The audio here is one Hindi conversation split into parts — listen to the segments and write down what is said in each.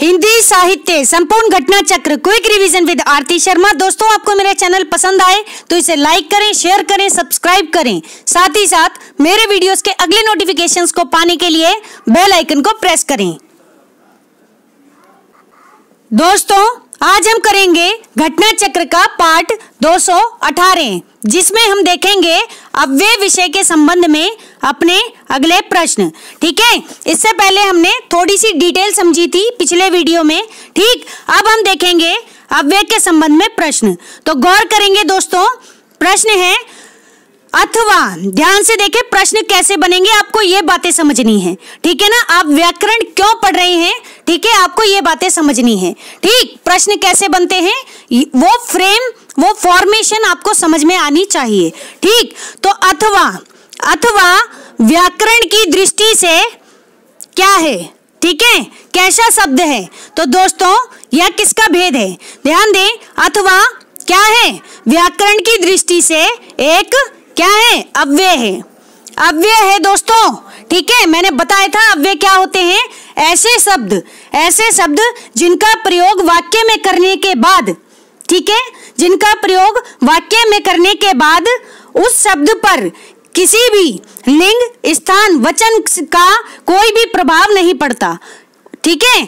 हिंदी साहित्य संपूर्ण घटना चक्र quick revision with Aarti Sharma दोस्तों आपको मेरा चैनल पसंद आए तो इसे लाइक करें शेयर करें सब्सक्राइब करें साथ ही साथ मेरे वीडियोस के अगले नोटिफिकेशंस को पाने के लिए बेल आइकन को प्रेस करें दोस्तों आज हम करेंगे घटना चक्र का पार्ट 218 जिसमें हम देखेंगे अव्यय विषय के संबंध में अपने अगले प्रश्न ठीक है इससे पहले हमने थोड़ी सी डिटेल समझी थी पिछले वीडियो में ठीक अब हम देखेंगे अव्यय के संबंध में प्रश्न तो गौर करेंगे दोस्तों प्रश्न है अथवा ध्यान से देखें प्रश्न कैसे बनेंगे आपको ये बातें समझनी है ठीक है ना आप व्याकरण क्यों पढ़ रहे हैं ठीक है आपको ये बातें समझनी है ठीक प्रश्न कैसे बनते हैं वो फ्रेम वो फॉर्मेशन आपको समझ में आनी चाहिए ठीक तो अथवा अथवा व्याकरण की दृष्टि से क्या है ठीक है कैसा शब्द है तो दोस्तों यह किसका भेद है ध्यान दें अथवा क्या है व्याकरण की दृष्टि से एक क्या है अव्यय है अव्यय है दोस्तों ठीक है मैंने बताया था अव्यय क्या होते हैं ऐसे शब्द ऐसे शब्द जिनका प्रयोग वाक्य में करने के बाद ठीक है जिनका प्रयोग वाक्य में करने के बाद उस शब्द पर किसी भी लिंग स्थान वचन का कोई भी प्रभाव नहीं पड़ता ठीक है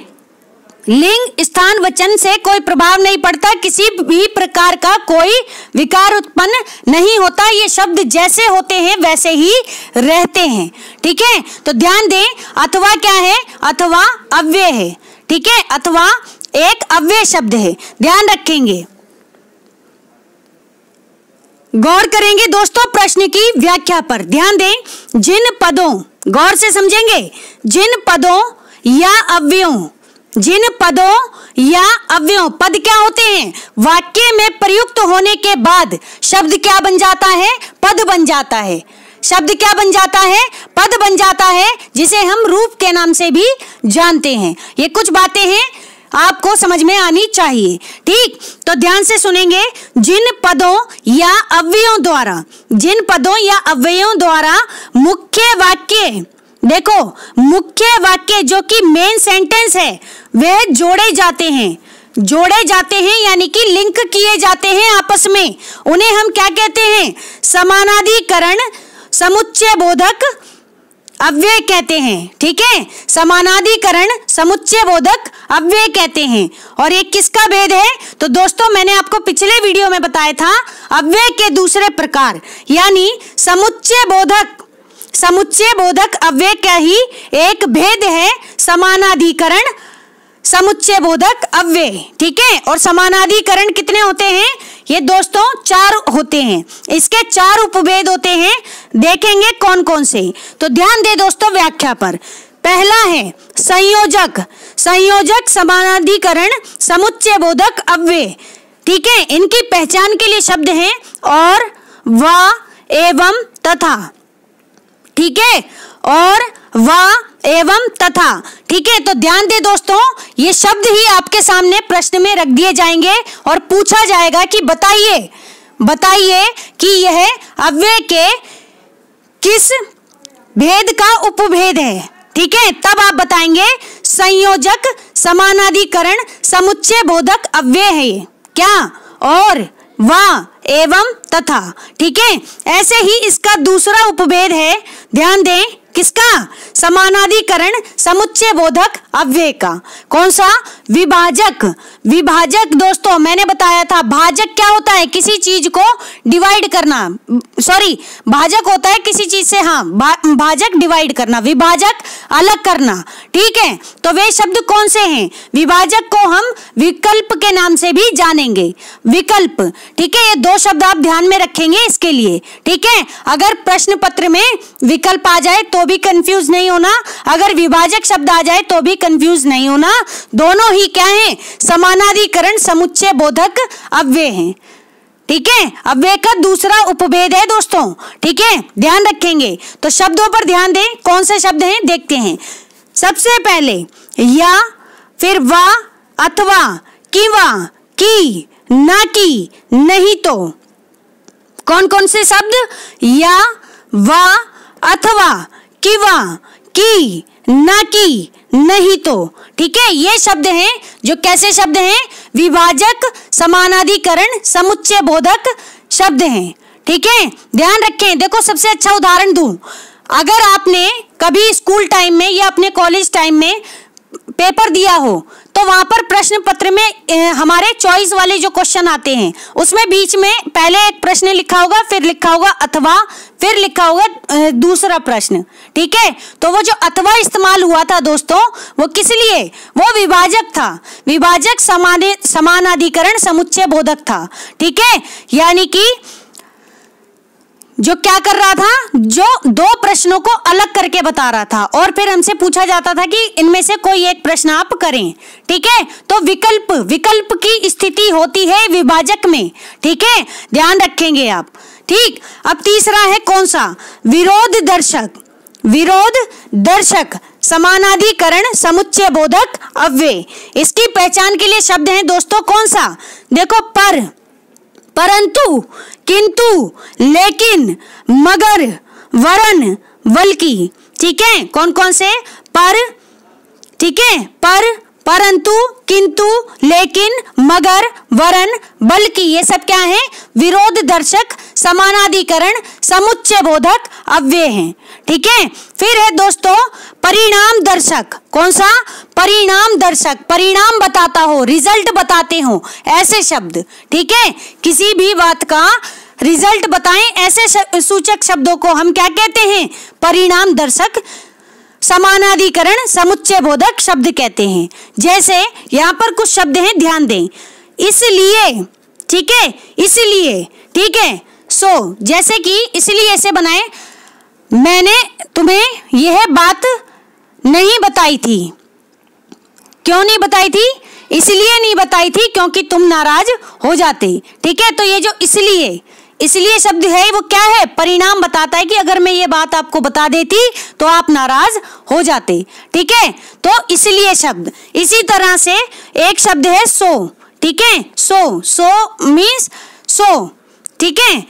लिंग स्थान वचन से कोई प्रभाव नहीं पड़ता किसी भी प्रकार का कोई विकार उत्पन्न नहीं होता ये शब्द जैसे होते हैं वैसे ही रहते हैं ठीक है तो ध्यान दें अथवा क्या है अथवा अव्यय है ठीक है अथवा एक अव्यय शब्द है ध्यान रखेंगे गौर करेंगे दोस्तों प्रश्न की व्याख्या पर ध्यान दें जिन पदों गौर से समझेंगे जिन पदों या अव्ययों जिन पदों या अव्ययों पद क्या होते हैं वाक्य में प्रयुक्त होने के बाद शब्द क्या बन जाता है पद बन जाता है शब्द क्या बन जाता है पद बन जाता है जिसे हम रूप के नाम से भी जानते हैं ये कुछ बातें हैं आपको समझ में आनी चाहिए ठीक तो ध्यान से सुनेंगे जिन पदों या अव्ययों द्वारा जिन पदों या अव्ययों द्वारा मुख्य वाक्य देखो मुख्य वाक्य जो कि मेन सेंटेंस है वे जोड़े जाते हैं जोड़े जाते हैं यानी कि लिंक किए जाते हैं आपस में उन्हें हम क्या कहते हैं समानाधिकरण समुच्चय बोधक अव्यय कहते हैं ठीक है समानाधिकरण समुच्चय बोधक अव्यय कहते हैं और एक किसका भेद है तो दोस्तों मैंने आपको पिछले वीडियो में बताया था अव्यय के दूसरे प्रकार यानी समुच्चय बोधक समुच्चय बोधक अव्यय का ही एक भेद है समानाधिकरण समुच्चय बोधक अव्यय ठीक है और समानाधिकरण कितने होते हैं ये दोस्तों चार होते हैं इसके चार उपभेद होते हैं देखेंगे कौन कौन से तो ध्यान दे दोस्तों व्याख्या पर पहला है संयोजक संयोजक समानाधिकरण समुच्चय बोधक अव्य ठीक है इनकी पहचान के लिए शब्द हैं और व एवं तथा ठीक है और व एवं तथा ठीक है तो ध्यान दे दोस्तों ये शब्द ही आपके सामने प्रश्न में रख दिए जाएंगे और पूछा जाएगा कि बताइए बताइए कि यह अव्यय के किस भेद का उपभेद है ठीक है तब आप बताएंगे संयोजक समानाधिकरण समुच्चय बोधक अव्यय है क्या और व एवं तथा ठीक है ऐसे ही इसका दूसरा उपभेद है ध्यान दें किसका समानाधिकरण समुच्चय बोधक अव्यय का कौन सा विभाजक विभाजक दोस्तों मैंने बताया था भाजक क्या होता है किसी चीज को डिवाइड करना सॉरी भाजक होता है किसी चीज से हाँ भा, भाजक डिवाइड करना विभाजक अलग करना ठीक है तो वे शब्द कौन से हैं विभाजक को हम विकल्प के नाम से भी जानेंगे विकल्प ठीक है ये दो शब्द आप ध्यान में रखेंगे इसके लिए ठीक है अगर प्रश्न पत्र में विकल्प आ जाए तो भी कंफ्यूज नहीं होना अगर विभाजक शब्द आ जाए तो भी कंफ्यूज नहीं होना दोनों ही क्या है समानाधिकरण समुच्चय बोधक अव्यय हैं ठीक है अव्यय का दूसरा उपभेद है दोस्तों ठीक है ध्यान रखेंगे तो शब्दों पर ध्यान दें कौन से शब्द हैं देखते हैं सबसे पहले या फिर वा अथवा वा की ना की नहीं तो कौन कौन से शब्द या वा अथवा वा की ना की नहीं तो ठीक है ये शब्द हैं जो कैसे शब्द हैं विभाजक समानाधिकरण समुच्चय बोधक शब्द हैं ठीक है ध्यान रखें देखो सबसे अच्छा उदाहरण दू अगर आपने कभी स्कूल टाइम में या अपने कॉलेज टाइम में पेपर दिया हो तो वहां पर प्रश्न पत्र में हमारे चॉइस वाले जो क्वेश्चन आते हैं उसमें बीच में पहले एक प्रश्न लिखा होगा फिर लिखा होगा अथवा फिर लिखा होगा दूसरा प्रश्न ठीक है तो वो जो अथवा इस्तेमाल हुआ था दोस्तों वो किस लिए वो विभाजक था विभाजक समान समानाधिकरण समुच्चय बोधक था ठीक है यानी कि जो क्या कर रहा था जो दो प्रश्नों को अलग करके बता रहा था और फिर हमसे पूछा जाता था कि इनमें से कोई एक प्रश्न आप करें ठीक है तो विकल्प विकल्प की स्थिति होती है विभाजक में ठीक है ध्यान रखेंगे आप ठीक अब तीसरा है कौन सा विरोध दर्शक विरोध दर्शक समानाधिकरण समुच्चय बोधक अव्यय इसकी पहचान के लिए शब्द है दोस्तों कौन सा देखो पर परंतु किंतु लेकिन मगर वरन बल्कि ठीक है कौन कौन से पर ठीक है पर परंतु किंतु लेकिन मगर वरन बल्कि ये सब क्या हैं विरोध दर्शक समानाधिकरण समुच्चय बोधक अव्यय हैं ठीक है फिर है दोस्तों परिणाम दर्शक कौन सा परिणाम दर्शक परिणाम बताता हो रिजल्ट बताते हो ऐसे शब्द ठीक है किसी भी बात का रिजल्ट बताएं ऐसे सूचक शब्दों को हम क्या कहते हैं परिणाम दर्शक समानाधिकरण समुच्चय बोधक शब्द कहते हैं जैसे यहाँ पर कुछ शब्द हैं ध्यान दें इसलिए ठीक है इसलिए ठीक है सो so, जैसे कि इसलिए ऐसे बनाए मैंने तुम्हें यह बात नहीं बताई थी क्यों नहीं बताई थी इसलिए नहीं बताई थी क्योंकि तुम नाराज हो जाते ठीक है तो ये जो इसलिए इसलिए शब्द है वो क्या है परिणाम बताता है कि अगर मैं ये बात आपको बता देती तो आप नाराज हो जाते ठीक है तो इसलिए शब्द इसी तरह से एक शब्द है सो ठीक है सो सो मीन्स सो ठीक है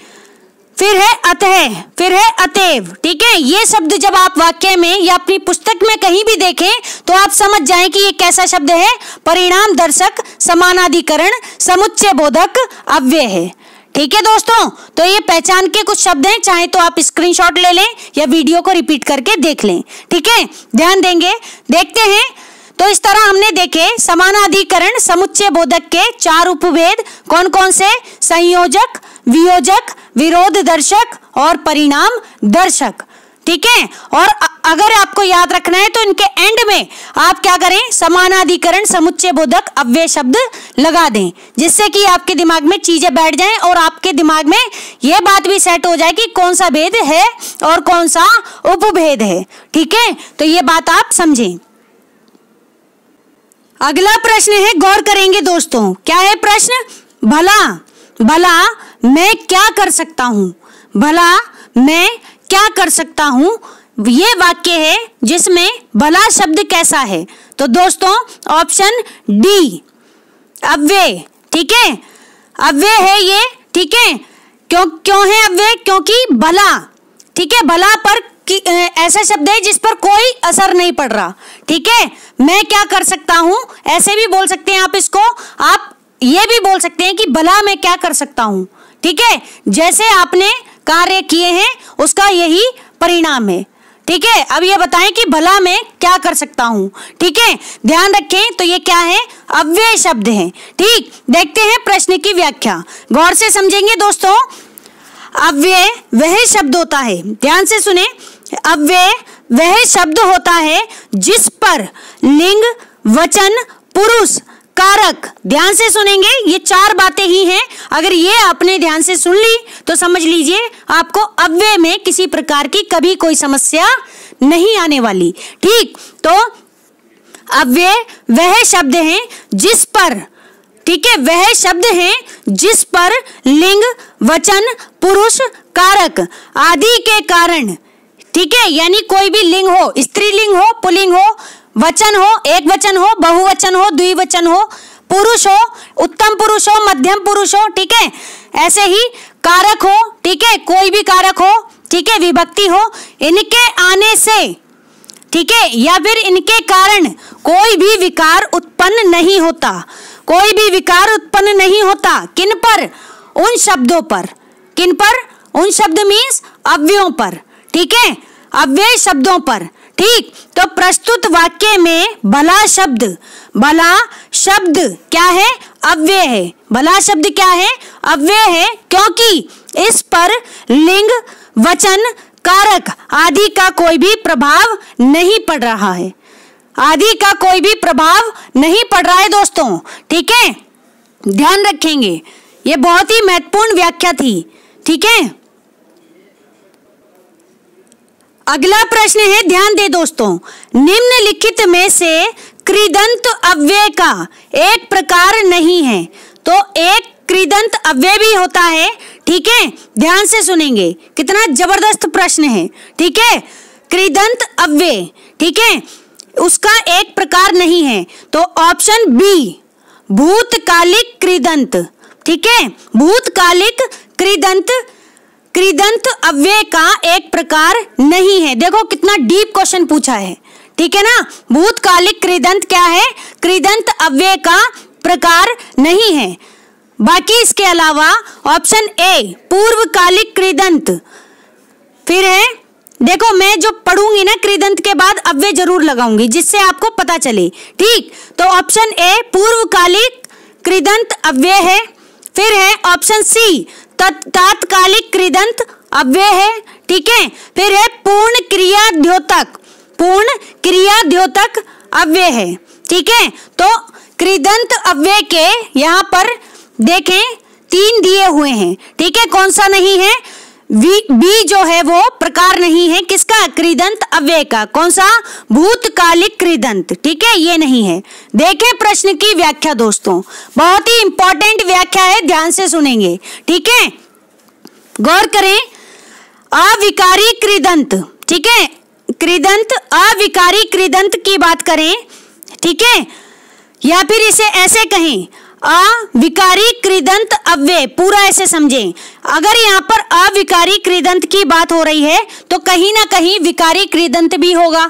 फिर है अतः फिर है अतेव ठीक है ये शब्द जब आप वाक्य में या अपनी पुस्तक में कहीं भी देखें तो आप समझ जाएं कि ये कैसा शब्द है परिणाम दर्शक समानाधिकरण समुच्चय बोधक अव्यय है ठीक है दोस्तों तो ये पहचान के कुछ शब्द हैं चाहे तो आप स्क्रीनशॉट ले लें या वीडियो को रिपीट करके देख लें ठीक है ध्यान देंगे देखते हैं तो इस तरह हमने देखे समानाधिकरण समुच्चय बोधक के चार उपभेद कौन कौन से संयोजक वियोजक विरोध दर्शक और परिणाम दर्शक ठीक है और अगर आपको याद रखना है तो इनके एंड में आप क्या करें समानाधिकरण समुच्चय बोधक अव्यय शब्द लगा दें जिससे कि आपके दिमाग में चीजें बैठ जाएं और आपके दिमाग में यह बात भी सेट हो जाए कि कौन सा भेद है और कौन सा उपभेद है ठीक है तो ये बात आप समझें अगला प्रश्न है गौर करेंगे दोस्तों क्या है प्रश्न भला भला मैं क्या कर सकता हूं भला मैं क्या कर सकता हूँ ये वाक्य है जिसमें भला शब्द कैसा है तो दोस्तों ऑप्शन डी अव्य ठीक है अव्य है ये ठीक है क्यों क्यों है अव्य क्योंकि भला ठीक है भला पर ऐसा शब्द है जिस पर कोई असर नहीं पड़ रहा ठीक है मैं क्या कर सकता हूं ऐसे भी बोल सकते हैं आप इसको आप ये भी बोल सकते हैं कि भला मैं क्या कर सकता हूं ठीक है जैसे आपने कार्य किए हैं उसका यही परिणाम है ठीक है अब ये बताएं कि भला मैं क्या कर सकता हूं ठीक है ध्यान रखें तो ये क्या है अव्यय शब्द है ठीक देखते हैं प्रश्न की व्याख्या गौर से समझेंगे दोस्तों अव्यय वह शब्द होता है ध्यान से सुने अव्यय वह शब्द होता है जिस पर लिंग वचन पुरुष कारक ध्यान से सुनेंगे ये चार बातें ही हैं अगर ये आपने ध्यान से सुन ली तो समझ लीजिए आपको अव्यय में किसी प्रकार की कभी कोई समस्या नहीं आने वाली ठीक तो अव्यय वह शब्द हैं जिस पर ठीक है वह शब्द हैं जिस पर लिंग वचन पुरुष कारक आदि के कारण ठीक है यानी कोई भी लिंग हो स्त्रीलिंग हो पुलिंग हो वचन हो एक वचन हो बहुवचन हो द्विवचन हो पुरुष हो उत्तम पुरुष हो मध्यम पुरुष हो ठीक है ऐसे ही कारक हो ठीक है कोई भी कारक हो ठीक है विभक्ति हो इनके आने से ठीक है या फिर इनके कारण कोई भी विकार उत्पन्न नहीं होता कोई भी विकार उत्पन्न नहीं होता किन पर उन शब्दों पर किन पर उन शब्द मीन्स अव्ययों पर ठीक है अव्यय शब्दों पर ठीक तो प्रस्तुत वाक्य में भला शब्द भला शब्द क्या है अव्यय है भला शब्द क्या है अव्यय है क्योंकि इस पर लिंग वचन कारक आदि का कोई भी प्रभाव नहीं पड़ रहा है आदि का कोई भी प्रभाव नहीं पड़ रहा है दोस्तों ठीक है ध्यान रखेंगे ये बहुत ही महत्वपूर्ण व्याख्या थी ठीक है अगला प्रश्न है ध्यान दे दोस्तों निम्नलिखित में से कृदंत अव्यय का एक प्रकार नहीं है तो एक कृदंत अव्यय भी होता है ठीक है ध्यान से सुनेंगे कितना जबरदस्त प्रश्न है ठीक है कृदंत अव्यय ठीक है उसका एक प्रकार नहीं है तो ऑप्शन बी भूतकालिक कृदंत ठीक है भूतकालिक कृदंत कृदंत अव्यय का एक प्रकार नहीं है देखो कितना डीप क्वेश्चन पूछा है ठीक है ना भूतकालिक कृदंत क्या है कृदंत अव्यय का प्रकार नहीं है बाकी इसके अलावा ऑप्शन ए पूर्वकालिक कृदंत फिर है देखो मैं जो पढ़ूंगी ना कृदंत के बाद अव्यय जरूर लगाऊंगी जिससे आपको पता चले ठीक तो ऑप्शन ए पूर्वकालिक कृदंत अव्यय है फिर है ऑप्शन सी तात्कालिक कृदंत अव्यय है ठीक है फिर है पूर्ण क्रिया द्योतक पूर्ण क्रिया द्योतक अव्यय है ठीक है तो कृदंत अव्यय के यहाँ पर देखें तीन दिए हुए हैं ठीक है कौन सा नहीं है बी जो है वो प्रकार नहीं है किसका क्रीदंत अव्यय का कौन सा भूतकालिक क्रीदंत ठीक है ये नहीं है देखें प्रश्न की व्याख्या दोस्तों बहुत ही इंपॉर्टेंट व्याख्या है ध्यान से सुनेंगे ठीक है गौर करें अविकारी क्रीदंत ठीक है क्रीदंत अविकारी क्रीदंत की बात करें ठीक है या फिर इसे ऐसे कहें अविकारी कृदंत अव्यय पूरा ऐसे समझें अगर यहाँ पर अविकारी कृदंत की बात हो रही है तो कहीं ना कहीं विकारी कृदंत भी होगा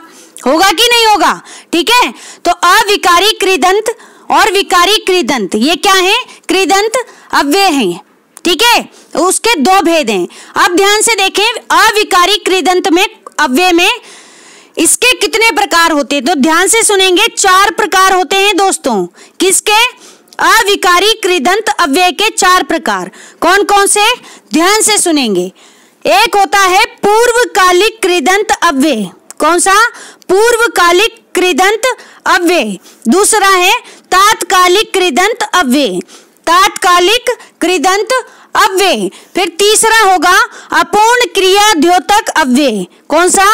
होगा कि नहीं होगा ठीक है तो अविकारी कृदंत और विकारी कृदंत ये क्या है कृदंत अव्यय है ठीक है उसके दो भेद हैं अब ध्यान से देखें अविकारी कृदंत में अव्यय में इसके कितने प्रकार होते हैं तो ध्यान से सुनेंगे चार प्रकार होते हैं दोस्तों किसके अविकारी कृदंत अव्यय के चार प्रकार कौन कौन से ध्यान से सुनेंगे एक होता है पूर्वकालिक कृदंत अव्यय कौन सा पूर्वकालिक कृदंत अव्यय दूसरा है तात्कालिक कृदंत अव्यय तात्कालिक कृदंत अव्यय फिर तीसरा होगा अपूर्ण क्रिया द्योतक अव्यय कौन सा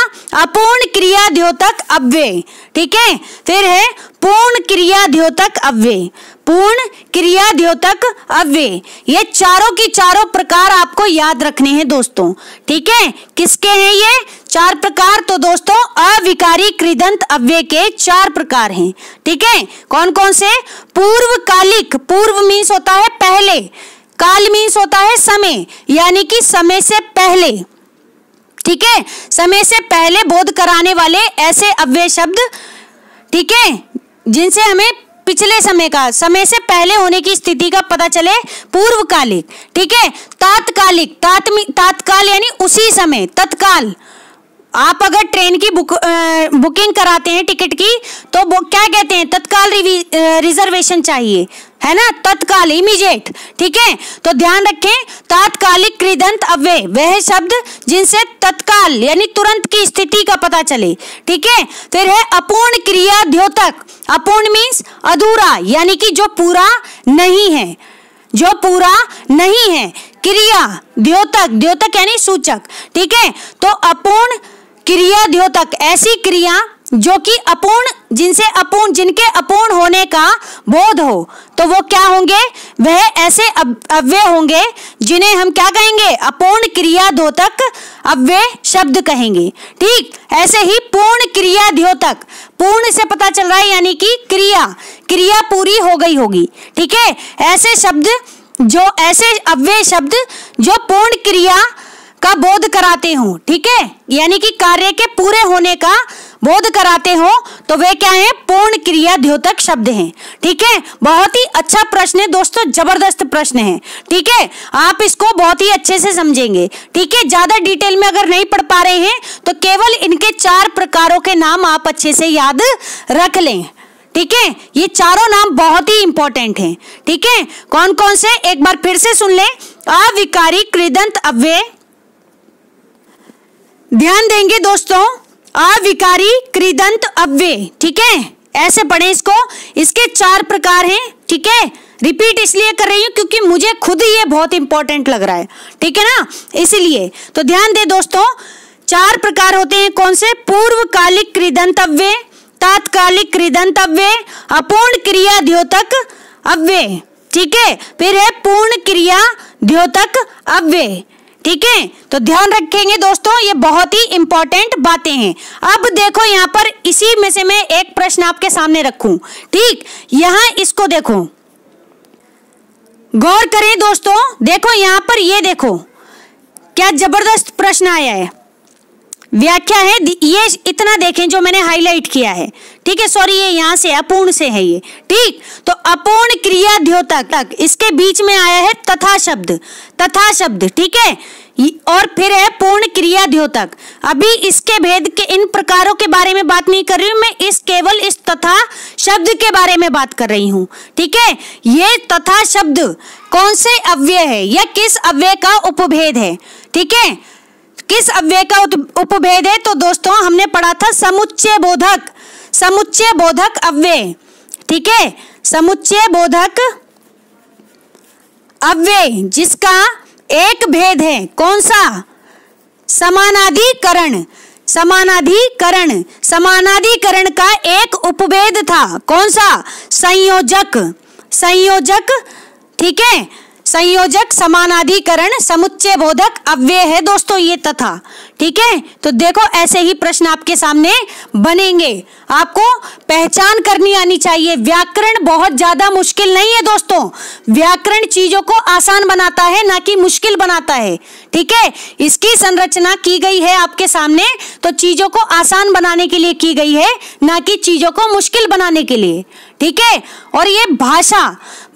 अपूर्ण क्रिया द्योतक अव्यय ठीक है फिर है पूर्ण क्रिया द्योतक अव्यय पूर्ण क्रिया द्योतक अव्यय ये चारों की चारों प्रकार आपको याद रखने हैं दोस्तों ठीक है किसके हैं ये चार प्रकार तो दोस्तों अविकारी कृदंत अव्यय के चार प्रकार हैं ठीक है कौन कौन से पूर्वकालिक पूर्व मीन्स होता है पहले काल मीन्स होता है समय यानी कि समय से पहले ठीक है समय से पहले बोध कराने वाले ऐसे अव्यय शब्द ठीक है जिनसे हमें पिछले समय का समय से पहले होने की स्थिति का पता चले पूर्वकालिक ठीक है तात्कालिक तात्काल यानी उसी समय तत्काल आप अगर ट्रेन की बुक आ, बुकिंग कराते हैं टिकट की तो क्या कहते हैं तत्काल रिजर्वेशन चाहिए है ना तत्काल इमीजिएट ठीक है तो ध्यान रखें तात्कालिक कृदंत अव्य वह शब्द जिनसे तत्काल यानी तुरंत की स्थिति का पता चले ठीक है फिर है अपूर्ण क्रिया द्योतक अपूर्ण मीन्स अधूरा यानी कि जो पूरा नहीं है जो पूरा नहीं है क्रिया द्योतक द्योतक यानी सूचक ठीक है तो अपूर्ण क्रिया द्योतक ऐसी क्रिया जो कि अपूर्ण जिनसे अपूर्ण जिनके अपूर्ण होने का बोध हो तो वो क्या होंगे वह ऐसे अव्यय होंगे जिन्हें हम क्या कहेंगे अपूर्ण क्रिया द्योतक अव्यय शब्द कहेंगे ठीक ऐसे ही पूर्ण क्रिया द्योतक पूर्ण से पता चल रहा है यानी कि क्रिया क्रिया पूरी हो गई होगी ठीक है ऐसे शब्द जो ऐसे अव्यय शब्द जो पूर्ण क्रिया का बोध कराते हो ठीक है यानी कि कार्य के पूरे होने का बोध कराते हो तो वे क्या है पूर्ण क्रिया द्योतक शब्द हैं ठीक है बहुत ही अच्छा प्रश्न है दोस्तों जबरदस्त प्रश्न है ठीक है आप इसको बहुत ही अच्छे से समझेंगे ठीक है ज्यादा डिटेल में अगर नहीं पढ़ पा रहे हैं तो केवल इनके चार प्रकारों के नाम आप अच्छे से याद रख लें ठीक है ये चारों नाम बहुत ही इंपॉर्टेंट हैं ठीक है कौन कौन से एक बार फिर से सुन ले अविकारी कृदंत अव्यय ध्यान देंगे दोस्तों अविकारी क्रीदंत अव्य ठीक है ऐसे पढ़े इसको इसके चार प्रकार हैं ठीक है रिपीट इसलिए कर रही हूँ क्योंकि मुझे खुद ये बहुत इंपॉर्टेंट लग रहा है ठीक है ना इसलिए तो ध्यान दे दोस्तों चार प्रकार होते हैं कौन से पूर्वकालिक क्रीदंतव्य तात्कालिक अव्य अपूर्ण क्रिया द्योतक अव्य ठीक है फिर है पूर्ण क्रिया द्योतक अव्य ठीक है तो ध्यान रखेंगे दोस्तों ये बहुत ही इंपॉर्टेंट बातें हैं अब देखो यहाँ पर इसी में से मैं एक प्रश्न आपके सामने रखूं ठीक यहां इसको देखो गौर करें दोस्तों देखो यहां पर ये देखो क्या जबरदस्त प्रश्न आया है व्याख्या है ये इतना देखें जो मैंने हाईलाइट किया है ठीक है सॉरी ये यहां से अपूर्ण से है ये ठीक तो अपूर्ण क्रिया द्योतक तक इसके बीच में आया है तथा शब्द तथा शब्द ठीक है और फिर है पूर्ण क्रिया द्योतक अभी इसके भेद के इन प्रकारों के बारे में बात नहीं कर रही हूं मैं इस केवल इस तथा शब्द के बारे में बात कर रही हूं ठीक है ये तथा शब्द कौन से अव्यय है या किस अव्यय का उपभेद है ठीक है किस अव्यय का उपभेद है तो दोस्तों हमने पढ़ा था समुच्चय बोधक समुच्चय बोधक अव्यय ठीक है समुच्चय बोधक अव्यय जिसका एक भेद है कौन सा समानाधिकरण समानाधिकरण समानाधिकरण का एक उपभेद था कौन सा संयोजक संयोजक ठीक है संयोजक समानाधिकरण समुच्चय बोधक अव्यय है दोस्तों ये तथा ठीक है तो देखो ऐसे ही प्रश्न आपके सामने बनेंगे आपको पहचान करनी आनी चाहिए व्याकरण बहुत ज्यादा मुश्किल नहीं है दोस्तों व्याकरण चीजों को आसान बनाता है ना कि मुश्किल बनाता है ठीक है इसकी संरचना की गई है आपके सामने तो चीजों को आसान बनाने के लिए की गई है ना कि चीजों को मुश्किल बनाने के लिए ठीक है और ये भाषा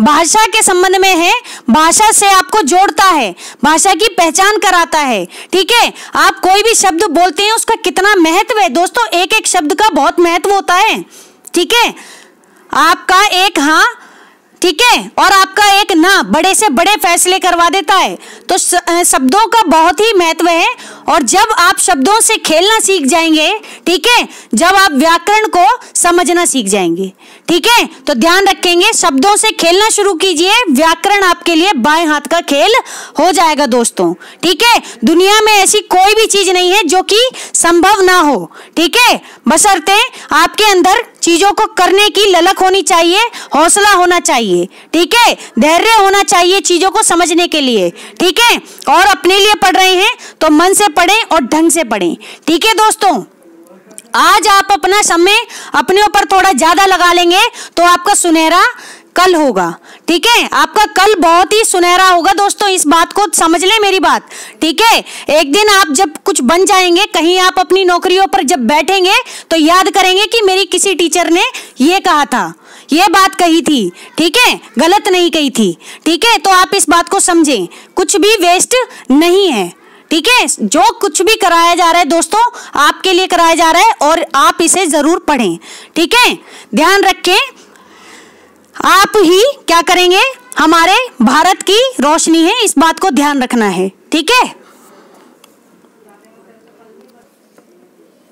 भाषा के संबंध में है भाषा से आपको जोड़ता है भाषा की पहचान कराता है ठीक है आप कोई भी शब्द बोलते हैं उसका कितना महत्व है दोस्तों एक एक शब्द का बहुत महत्व होता है ठीक है आपका एक हाँ ठीक है और आपका एक ना बड़े से बड़े फैसले करवा देता है तो शब्दों का बहुत ही महत्व है और जब आप शब्दों से खेलना सीख जाएंगे ठीक है जब आप व्याकरण को समझना सीख जाएंगे ठीक है तो ध्यान रखेंगे शब्दों से खेलना शुरू कीजिए व्याकरण आपके लिए बाएं हाथ का खेल हो जाएगा दोस्तों ठीक है दुनिया में ऐसी कोई भी चीज नहीं है जो कि संभव ना हो ठीक है बसरते आपके अंदर चीजों को करने की ललक होनी चाहिए हौसला होना चाहिए ठीक है धैर्य होना चाहिए चीजों को समझने के लिए ठीक है और अपने लिए पढ़ रहे हैं तो मन से पढ़ें और ढंग से पढ़ें ठीक है दोस्तों आज आप अपना समय अपने ऊपर थोड़ा ज्यादा लगा लेंगे तो आपका सुनहरा कल होगा ठीक है आपका कल बहुत ही सुनहरा होगा दोस्तों इस बात को समझ ले मेरी बात ठीक है एक दिन आप जब कुछ बन जाएंगे कहीं आप अपनी नौकरियों पर जब बैठेंगे तो याद करेंगे कि मेरी किसी टीचर ने ये कहा था ये बात कही थी ठीक है गलत नहीं कही थी ठीक है तो आप इस बात को समझें कुछ भी वेस्ट नहीं है ठीक है जो कुछ भी कराया जा रहा है दोस्तों आपके लिए कराया जा रहा है और आप इसे जरूर पढ़ें ठीक है ध्यान रखें आप ही क्या करेंगे हमारे भारत की रोशनी है इस बात को ध्यान रखना है ठीक है